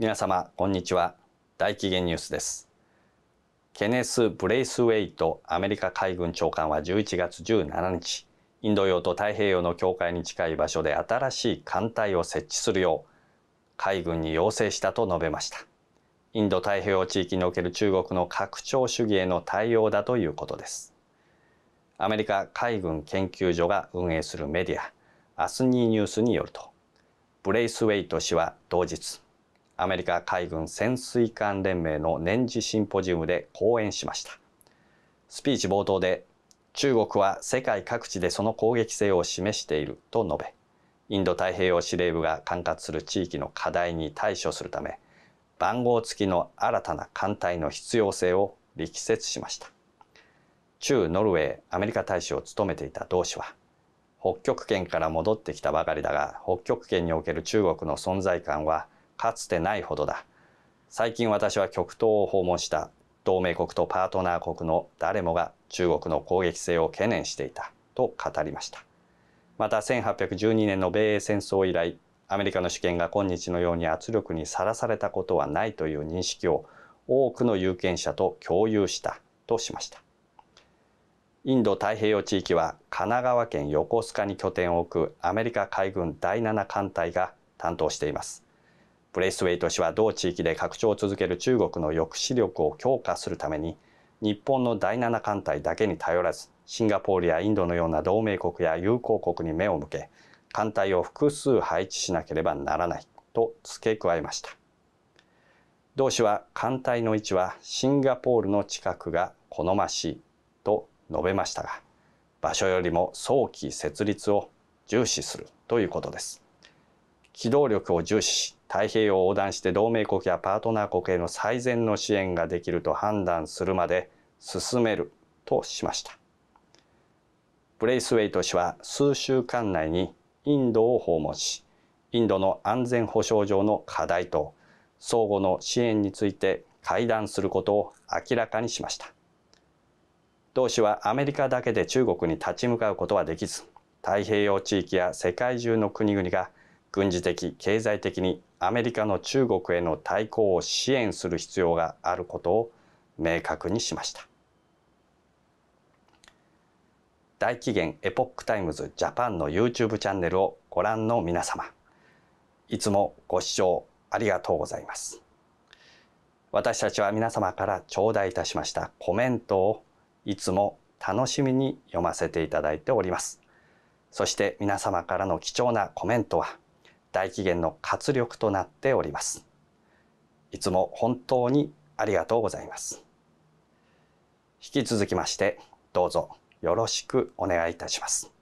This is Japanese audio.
皆様こんにちは大紀元ニュースですケネス・ブレイスウェイトアメリカ海軍長官は11月17日インド洋と太平洋の境界に近い場所で新しい艦隊を設置するよう海軍に要請したと述べましたインド太平洋地域における中国の拡張主義への対応だということですアメリカ海軍研究所が運営するメディアアスニーニュースによるとブレイスウェイト氏は同日アメリカ海軍潜水艦連盟の年次シンポジウムで講演しましたスピーチ冒頭で中国は世界各地でその攻撃性を示していると述べインド太平洋司令部が管轄する地域の課題に対処するため番号付きの新たな艦隊の必要性を力説しました中ノルウェーアメリカ大使を務めていた同氏は北極圏から戻ってきたばかりだが北極圏における中国の存在感はかつてないほどだ最近私は極東を訪問した同盟国とパートナー国の誰もが中国の攻撃性を懸念していたと語りましたまた1812年の米英戦争以来アメリカの主権が今日のように圧力にさらされたことはないという認識を多くの有権者と共有したとしましたインド太平洋地域は神奈川県横須賀に拠点を置くアメリカ海軍第7艦隊が担当していますブレイスウェイト氏は同地域で拡張を続ける中国の抑止力を強化するために日本の第7艦隊だけに頼らずシンガポールやインドのような同盟国や友好国に目を向け艦隊を複数配置しなければならないと付け加えました同氏は艦隊の位置はシンガポールの近くが好ましいと述べましたが場所よりも早期設立を重視するということです機動力を重視し太平洋を横断して同盟国やパートナー国への最善の支援ができると判断するまで進めるとしました。ブレイスウェイト氏は数週間内にインドを訪問しインドの安全保障上の課題と相互の支援について会談することを明らかにしました同氏はアメリカだけで中国に立ち向かうことはできず太平洋地域や世界中の国々が軍事的、経済的にアメリカの中国への対抗を支援する必要があることを明確にしました。大紀元エポックタイムズジャパンの YouTube チャンネルをご覧の皆様、いつもご視聴ありがとうございます。私たちは皆様から頂戴いたしましたコメントをいつも楽しみに読ませていただいております。そして皆様からの貴重なコメントは大紀元の活力となっております。いつも本当にありがとうございます。引き続きまして、どうぞよろしくお願いいたします。